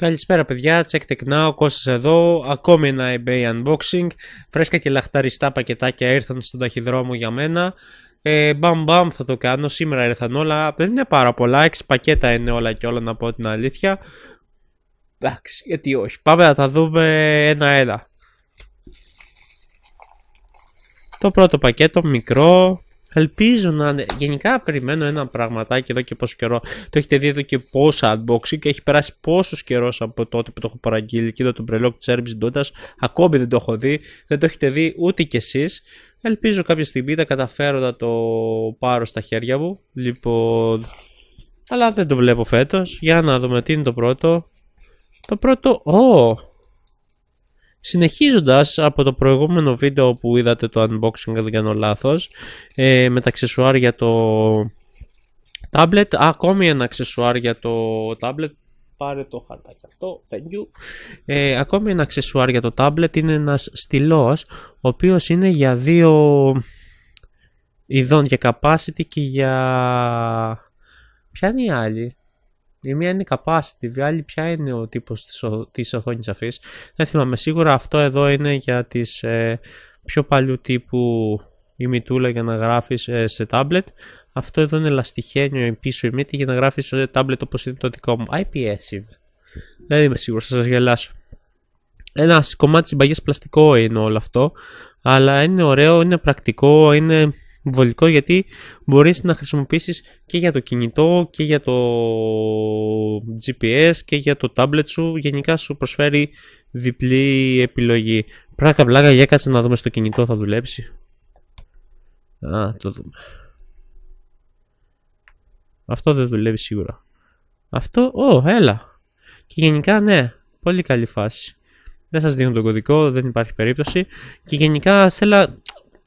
Καλησπέρα παιδιά, check tech now, Κώστας εδώ, ακόμη ένα eBay unboxing, φρέσκα και λαχταριστά πακετάκια ήρθαν στον ταχυδρόμο για μένα, ε, μπαμ μπαμ θα το κάνω, σήμερα ήρθαν όλα, δεν είναι πάρα πολλά, 6 πακέτα είναι όλα και όλα να πω την αλήθεια, εντάξει γιατί όχι, πάμε να τα δούμε ένα-ένα. Το πρώτο πακέτο μικρό, Ελπίζω να είναι. Γενικά περιμένω ένα πραγματάκι εδώ και πόσο καιρό. Το έχετε δει εδώ και πόσα unboxing και έχει περάσει πόσος καιρός από τότε που το έχω παραγγείλει και εδώ τον πρελόγ τη Έρμπη Dota. Ακόμη δεν το έχω δει. Δεν το έχετε δει ούτε κι εσείς. Ελπίζω κάποια στιγμή να καταφέρω να το πάρω στα χέρια μου. Λοιπόν. Αλλά δεν το βλέπω φέτος. Για να δούμε τι είναι το πρώτο. Το πρώτο. Ω! Oh! Συνεχίζοντας από το προηγούμενο βίντεο που είδατε το unboxing για δεν κάνω λάθος ε, με τα αξεσουάρ για το tablet, ακόμη ένα αξεσουάρ για το tablet πάρε το χαρτάκι αυτό, thank you. Ε, ακόμη ένα αξεσουάρ για το tablet είναι ένας στυλός, ο οποίος είναι για δύο ειδών, για capacity και για... Ποια είναι η άλλη? Η μία είναι η capacity, η άλλη ποια είναι ο τύπος της, οθόνη της οθόνης αφής. Δεν θυμάμαι σίγουρα αυτό εδώ είναι για τις ε, πιο παλιού τύπου η για να γράφεις ε, σε tablet. Αυτό εδώ είναι λαστιχένιο πίσω η μύτη για να γράφεις σε tablet όπως είναι το δικό μου. IPS είναι. Δεν είμαι σίγουρος, θα σας γελάσω. Ένα κομμάτι συμπαγές πλαστικό είναι όλο αυτό, αλλά είναι ωραίο, είναι πρακτικό, είναι βολικό γιατί μπορείς να χρησιμοποιήσεις και για το κινητό και για το GPS και για το tablet σου γενικά σου προσφέρει διπλή επιλογή πράγμα πλάκα για κάτσε να δούμε στο κινητό θα δουλέψει α το δούμε αυτό δεν δουλεύει σίγουρα αυτό, ω, έλα και γενικά ναι, πολύ καλή φάση δεν σας δίνω τον κωδικό, δεν υπάρχει περίπτωση και γενικά θέλω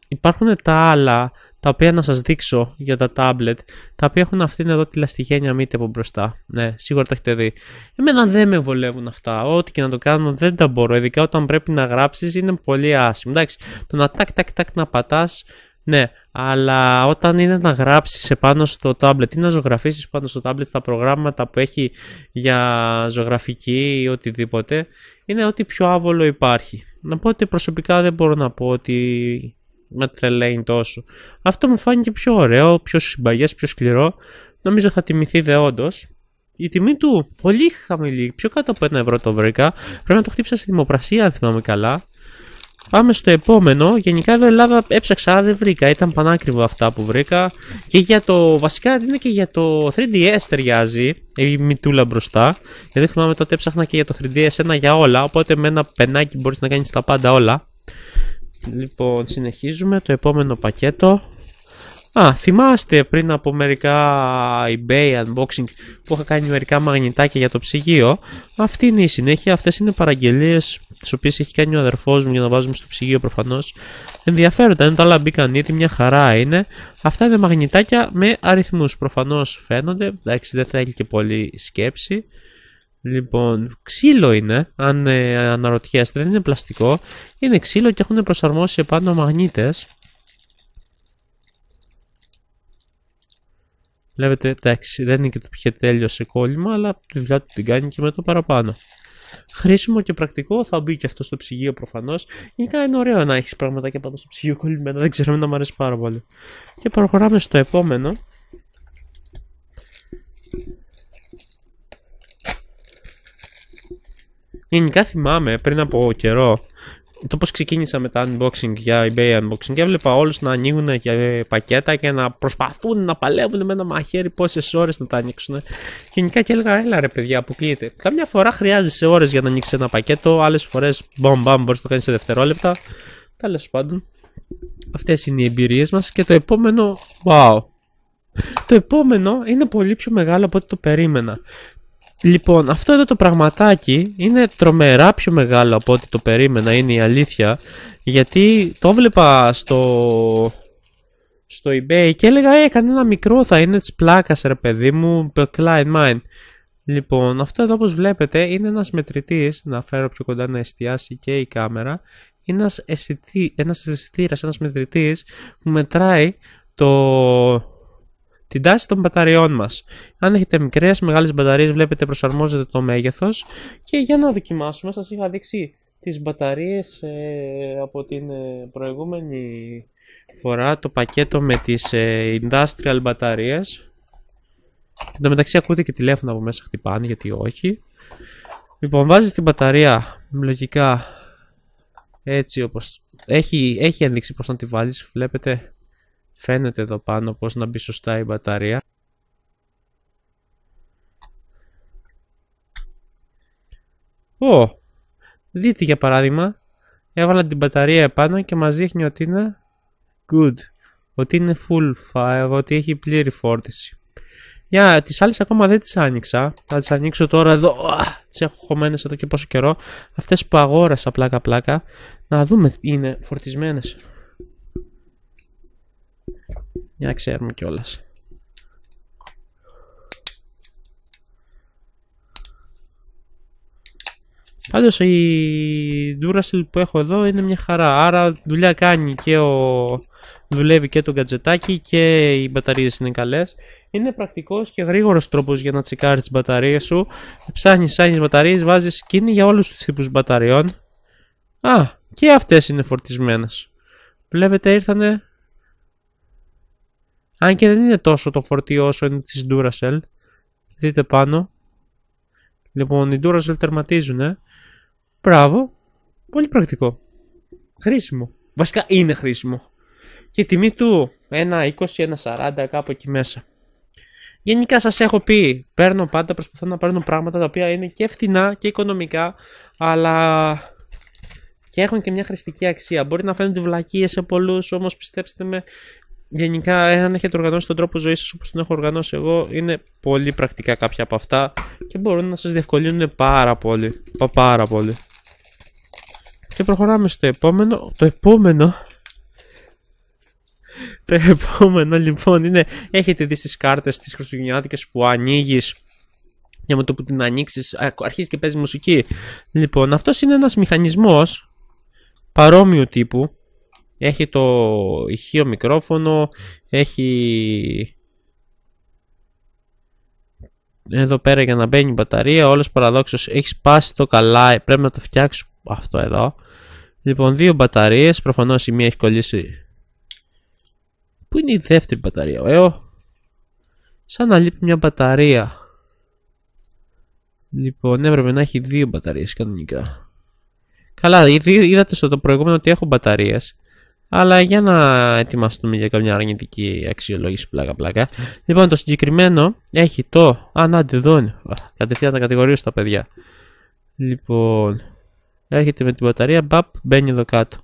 υπάρχουν τα άλλα τα οποία να σας δείξω για τα tablet, τα οποία έχουν αυτήν εδώ τη λαστιγένια μύτη από μπροστά. Ναι, σίγουρα τα έχετε δει. Εμένα δεν με βολεύουν αυτά. Ό,τι και να το κάνω δεν τα μπορώ. Ειδικά όταν πρέπει να γράψεις είναι πολύ άσχημο. Εντάξει, το να τάκ τάκ τάκ να πατάς, ναι, αλλά όταν είναι να γράψεις επάνω στο tablet ή να ζωγραφίσεις πάνω στο tablet τα προγράμματα που έχει για ζωγραφική ή οτιδήποτε, είναι ό,τι πιο άβολο υπάρχει. Να πω ότι προσωπικά δεν μπορώ να πω ότι με τρελαίνει τόσο. Αυτό μου φάνηκε πιο ωραίο, πιο συμπαγές, πιο σκληρό. Νομίζω θα τιμηθεί δε όντως. Η τιμή του πολύ χαμηλή, πιο κάτω από ένα ευρώ το βρήκα. Πρέπει να το χτύψα στη δημοπρασία, αν θυμάμαι καλά. Πάμε στο επόμενο. Γενικά εδώ Ελλάδα έψαξα, αλλά δεν βρήκα. Ήταν πανάκριβο αυτά που βρήκα. Και για το. Βασικά είναι και για το 3DS ταιριάζει. Η μητούλα μπροστά. Γιατί θυμάμαι τότε έψαχνα και για το 3DS ένα για όλα. Οπότε με ένα πενάκι μπορείς να κάνεις τα πάντα όλα. Λοιπόν, συνεχίζουμε το επόμενο πακέτο. Α, θυμάστε πριν από μερικά eBay unboxing που είχα κάνει μερικά μαγνητάκια για το ψυγείο. Αυτή είναι η συνέχεια. Αυτές είναι παραγγελίες τις οποίες έχει κάνει ο αδερφός μου για να βάζουμε στο ψυγείο προφανώς. Ενδιαφέροντα είναι τα άλλα μπήκαν μια χαρά είναι. Αυτά είναι μαγνητάκια με αριθμούς. Προφανώς φαίνονται, εντάξει δεν θέλει και πολύ σκέψη. Λοιπόν, ξύλο είναι, αν ε, αναρωτιέστε, δεν είναι πλαστικό. Είναι ξύλο και έχουν προσαρμόσει επάνω μαγνήτες. Βλέπετε, εντάξει, δεν είναι και το πιο τέλειος σε κόλλημα, αλλά τη δουλειά του την κάνει και με το παραπάνω. Χρήσιμο και πρακτικό, θα μπει και αυτό στο ψυγείο προφανώς. Γενικά είναι ωραίο να έχεις και πάνω στο ψυγείο κολλημένα, δεν ξέρω, να μου αρέσει πάρα πολύ. Και προχωράμε στο επόμενο. Γενικά θυμάμαι πριν από καιρό το πώς ξεκίνησα με τα unboxing για eBay unboxing και έβλεπα όλους να ανοίγουν και πακέτα και να προσπαθούν να παλεύουν με ένα μαχαίρι πόσες ώρες να τα ανοίξουν. Γενικά και έλεγα, έλα ρε παιδιά, αποκλείεται. Καμιά φορά χρειάζεσαι ώρες για να ανοίξεις ένα πακέτο, άλλες φορές μπαμ μπορείς να το κάνεις σε δευτερόλεπτα. Τέλος πάντων, αυτές είναι οι εμπειρίες μας και το επόμενο, wow. Το επόμενο είναι πολύ πιο μεγάλο από ό,τι το περίμενα. Λοιπόν, αυτό εδώ το πραγματάκι είναι τρομερά πιο μεγάλο από ό,τι το περίμενα, είναι η αλήθεια. Γιατί το βλέπα στο, στο eBay και έλεγα, ε, κανένα μικρό θα είναι της πλάκας ρε παιδί μου, Klein Mine. Λοιπόν, αυτό εδώ όπως βλέπετε είναι ένας μετρητής, να φέρω πιο κοντά να εστιάσει και η κάμερα. Είναι ένας αισθητήρας, ένας μετρητής που μετράει το την τάση των μπαταριών μας. Αν έχετε μικρές, μεγάλες μπαταρίες βλέπετε προσαρμόζεται το μέγεθος και για να δοκιμάσουμε σας είχα δείξει τις μπαταρίες ε, από την ε, προηγούμενη φορά το πακέτο με τις ε, industrial μπαταρίες Εν τω μεταξύ ακούτε και τηλέφωνα από μέσα χτυπάνε γιατί όχι Λοιπόν βάζεις την μπαταρία λογικά έτσι όπως έχει, έχει ενδείξει πως να τη βάλεις βλέπετε Φαίνεται εδώ πάνω πώς να μπει σωστά η μπαταρία. Ω! Δείτε για παράδειγμα, έβαλα την μπαταρία επάνω και μας δείχνει ότι είναι good. Ότι είναι full fire, ότι έχει πλήρη φόρτιση. Για τις άλλες ακόμα δεν τις άνοιξα. Θα τις ανοίξω τώρα εδώ. Τις έχω χωμένες εδώ και πόσο καιρό. Αυτές που αγόρασα πλάκα πλάκα. Να δούμε είναι φορτισμένες για να ξέρουμε κιόλας. Πάντως η Duracell που έχω εδώ είναι μια χαρά, άρα δουλειά κάνει και ο... δουλεύει και το γκατζετάκι και οι μπαταρίες είναι καλές. Είναι πρακτικός και γρήγορος τρόπος για να τσεκάρεις τις μπαταρίες σου. Ψάχνεις, ψάχνεις μπαταρίες, βάζεις είναι για όλους τους τύπους μπαταριών. Α, και αυτές είναι φορτισμένες. Βλέπετε ήρθανε αν και δεν είναι τόσο το φορτίο όσο είναι της Duracell. Δείτε πάνω. Λοιπόν, οι Duracell τερματίζουν, ε. Μπράβο. Πολύ πρακτικό. Χρήσιμο. Βασικά είναι χρήσιμο. Και τιμή του 1,20, 1,40 κάπου εκεί μέσα. Γενικά σας έχω πει, παίρνω πάντα, προσπαθώ να παίρνω πράγματα τα οποία είναι και φθηνά και οικονομικά, αλλά και έχουν και μια χρηστική αξία. Μπορεί να φαίνονται βλακίες σε πολλούς, όμως πιστέψτε με, γενικά, αν έχετε οργανώσει τον τρόπο ζωής σας όπως τον έχω οργανώσει εγώ, είναι πολύ πρακτικά κάποια από αυτά και μπορούν να σας διευκολύνουν πάρα πολύ. πάρα πολύ. Και προχωράμε στο επόμενο. Το επόμενο. Το επόμενο λοιπόν είναι. Έχετε δει τι κάρτες της χριστουγεννιάτικε που ανοίγεις για με το που την ανοίξεις αρχίζεις και παίζεις μουσική. Λοιπόν, αυτός είναι ένας μηχανισμός παρόμοιου τύπου έχει το ηχείο μικρόφωνο, έχει εδώ πέρα για να μπαίνει η μπαταρία, όλος παραδόξως έχεις σπάσει το καλά, πρέπει να το φτιάξω αυτό εδώ. Λοιπόν, δύο μπαταρίες, προφανώς η μία έχει κολλήσει. Πού είναι η δεύτερη μπαταρία, ε, σαν να λείπει μια μπαταρία. Λοιπόν, έπρεπε να έχει δύο μπαταρίες κανονικά. Καλά, είδατε στο το προηγούμενο ότι έχω μπαταρίες. Αλλά για να ετοιμαστούμε για καμιά αρνητική αξιολόγηση πλάκα-πλάκα. Λοιπόν, το συγκεκριμένο έχει το. Α, είναι. Κατευθείαν τα κατηγορήσω στα παιδιά. Λοιπόν, έρχεται με την μπαταρία. Μπαπ, μπαίνει εδώ κάτω.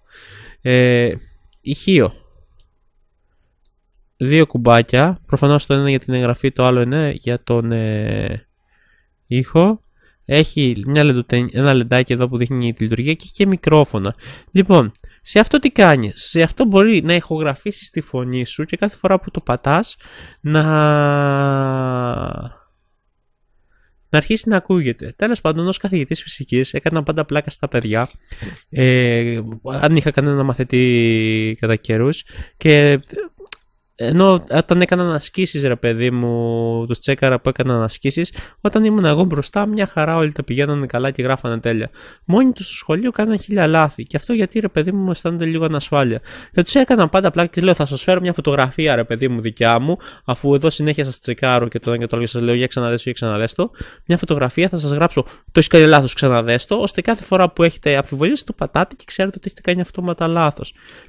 Ε, ηχείο. Δύο κουμπάκια. Προφανώς το ένα για την εγγραφή, το άλλο είναι για τον ε, ήχο. Έχει μια ένα λεντάκι εδώ που δείχνει τη λειτουργία και έχει και μικρόφωνα. Λοιπόν, σε αυτό τι κάνεις. Σε αυτό μπορεί να ηχογραφήσεις τη φωνή σου και κάθε φορά που το πατάς να. Να αρχίσει να ακούγεται. Τέλος πάντων, ως καθηγητής φυσικής έκανα πάντα πλάκα στα παιδιά. Ε, αν είχα κανένα μαθητή κατά καιρούς. Και ενώ όταν έκανα ανασκήσεις, ρε παιδί μου, τους τσέκαρα που έκανα ανασκήσεις, όταν ήμουν εγώ μπροστά μια χαρά όλοι τα πηγαίνανε καλά και γράφανε τέλεια. Μόνοι τους στο σχολείο κάνανε χίλια λάθη και αυτό γιατί ρε παιδί μου αισθάνονται λίγο ανασφάλεια. Και τους έκανα πάντα απλά και λέω θα σας φέρω μια φωτογραφία ρε παιδί μου δικιά μου, αφού εδώ συνέχεια σας τσεκάρω και το και το άλλο και λέω για ξαναδέσω για ξαναδέστο, μια φωτογραφία θα σας γράψω το έχεις κάνει λάθος, ξαναδέστο, ώστε κάθε φορά που έχετε αμφιβολίες, το πατάτε και ξέρετε ότι έχετε κάνει αυτόματα λάθος.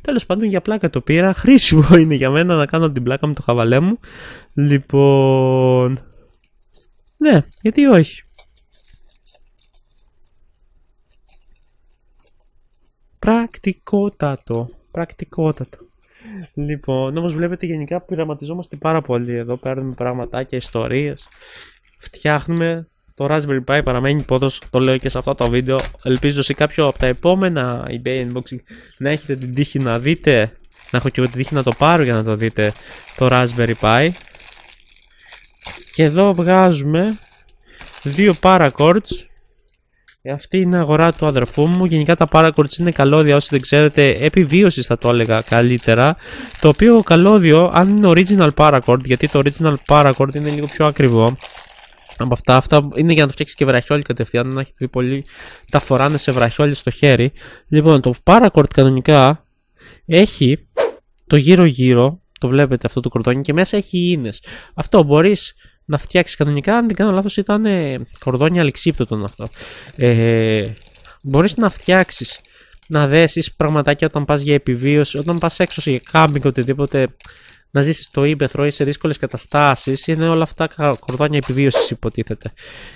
Τέλος πάντων για πλάκα το πήρα, χρήσιμο είναι για μένα να κάνω να την πλάκα με το χαβαλέ μου. Λοιπόν. Ναι, γιατί όχι. Πρακτικότατο. Πρακτικότατο. Λοιπόν, όμως βλέπετε γενικά πειραματιζόμαστε πάρα πολύ εδώ. Παίρνουμε πραγματάκια, ιστορίες. Φτιάχνουμε. Το Raspberry Pi παραμένει πόδος, το λέω και σε αυτό το βίντεο. Ελπίζω σε κάποιο από τα επόμενα eBay Unboxing να έχετε την τύχη να δείτε να έχω και εγώ τη τύχη να το πάρω για να το δείτε το Raspberry Pi και εδώ βγάζουμε δύο paracords ε, αυτή είναι η αγορά του αδερφού μου. Γενικά τα paracords είναι καλώδια, όσοι δεν ξέρετε, επιβίωσης θα το έλεγα καλύτερα. Το οποίο καλώδιο, αν είναι original paracord, γιατί το original paracord είναι λίγο πιο ακριβό από αυτά. Αυτά είναι για να το φτιάξεις και βραχιόλι κατευθείαν. Να έχετε δει πολλοί, τα φοράνε σε βραχιόλι στο χέρι. Λοιπόν, το paracord κανονικά έχει το γύρω-γύρω, το βλέπετε αυτό το κορδόνι και μέσα έχει ίνες. Αυτό μπορείς να φτιάξεις κανονικά, αν δεν κάνω λάθος ήταν ε, κορδόνια αλεξίπτωτον αυτό. Ε, μπορείς να φτιάξεις, να δέσεις πραγματάκια όταν πας για επιβίωση, όταν πας έξω σε κάμπινγκ οτιδήποτε να ζήσει στο ύπεθρο ή σε δύσκολες καταστάσεις, είναι όλα αυτά κορδόνια επιβίωσης, υποτίθεται.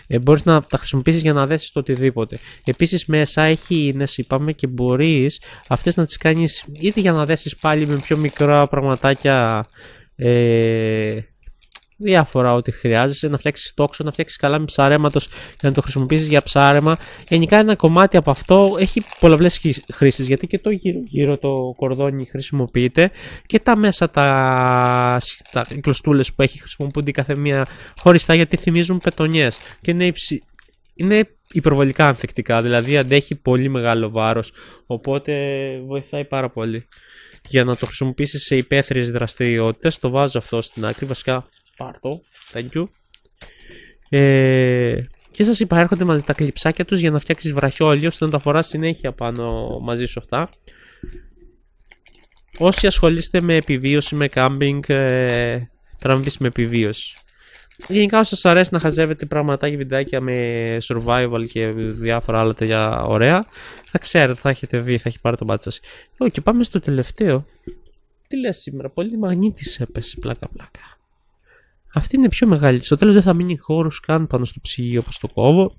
Ε, μπορείς να τα χρησιμοποιήσεις για να δέσεις το οτιδήποτε. Επίσης, μέσα έχει ίνες, είπαμε, και μπορείς αυτές να τις κάνεις ήδη για να δέσεις πάλι με πιο μικρά πραγματάκια. Ε, διάφορα ό,τι χρειάζεσαι, να φτιάξεις τόξο, να φτιάξεις καλάμι ψαρέματος για να το χρησιμοποιήσεις για ψάρεμα. Γενικά ένα κομμάτι από αυτό έχει πολλαπλές χρήσεις γιατί και το γυρω το κορδόνι χρησιμοποιείται και τα μέσα τα, τα κλωστούλες που έχει χρησιμοποιούνται κάθε μία χωριστά γιατί θυμίζουν πετονιές και είναι υψη... Είναι υπερβολικά ανθεκτικά, δηλαδή αντέχει πολύ μεγάλο βάρος, οπότε βοηθάει πάρα πολύ για να το χρησιμοποιήσεις σε υπαίθριες δραστηριότητες. Το βάζω αυτό στην άκρη, βασικά Πάρτο. Thank you. Ε, και σας είπα έρχονται μαζί τα κλειψάκια τους για να φτιάξεις βραχιόλιο ώστε να τα φοράς συνέχεια πάνω μαζί σου αυτά. Όσοι ασχολείστε με επιβίωση, με κάμπινγκ, ε, με επιβίωση. Γενικά όσο σας αρέσει να χαζεύετε πραγματάκια βιντεάκια με survival και διάφορα άλλα τέτοια ωραία Θα ξέρετε, θα έχετε δει, θα έχει πάρει το μπάτσα. σας Ω, ε, και πάμε στο τελευταίο Τι λες σήμερα, πολύ μαγνήτης έπεσε πλάκα πλάκα αυτή είναι πιο μεγάλη. Στο τέλος δεν θα μείνει χώρος καν πάνω στο ψυγείο όπως το κόβω.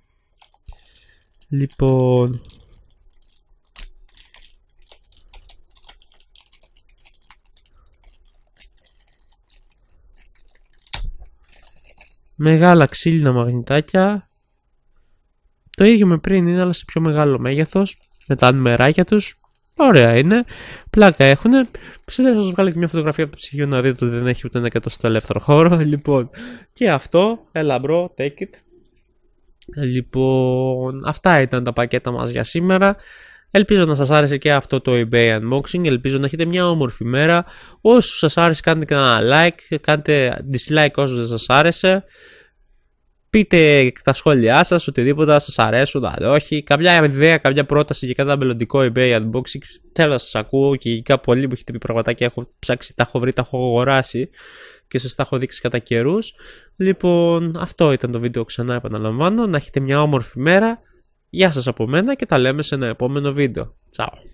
Λοιπόν... Μεγάλα ξύλινα μαγνητάκια. Το ίδιο με πριν είναι αλλά σε πιο μεγάλο μέγεθος. Με τα νούμεράκια τους. Ωραία είναι. Πλάκα έχουν. ξέρετε να σας βγάλει μια φωτογραφία από το ψυγείο να δείτε ότι δεν έχει ούτε ένα εκατοστό ελεύθερο χώρο. Λοιπόν, και αυτό. Ελαμπρό, take it. Λοιπόν, αυτά ήταν τα πακέτα μας για σήμερα. Ελπίζω να σας άρεσε και αυτό το eBay unboxing, ελπίζω να έχετε μια όμορφη μέρα. Όσους σας άρεσε κάντε ένα like, κάντε dislike όσους δεν σας άρεσε. Πείτε τα σχόλιά σας, οτιδήποτε σας αρέσουν, αν όχι. Καμιά ιδέα, καμιά πρόταση για κάνα μελλοντικό eBay unboxing. Θέλω να σας ακούω και γενικά πολλοί μου έχετε πει πραγματάκια. Έχω ψάξει, τα έχω βρει, τα έχω αγοράσει και σας τα έχω δείξει κατά καιρούς. Λοιπόν, αυτό ήταν το βίντεο ξανά. Επαναλαμβάνω, να έχετε μια όμορφη μέρα. Γεια σας από μένα και τα λέμε σε ένα επόμενο βίντεο. Τσάου!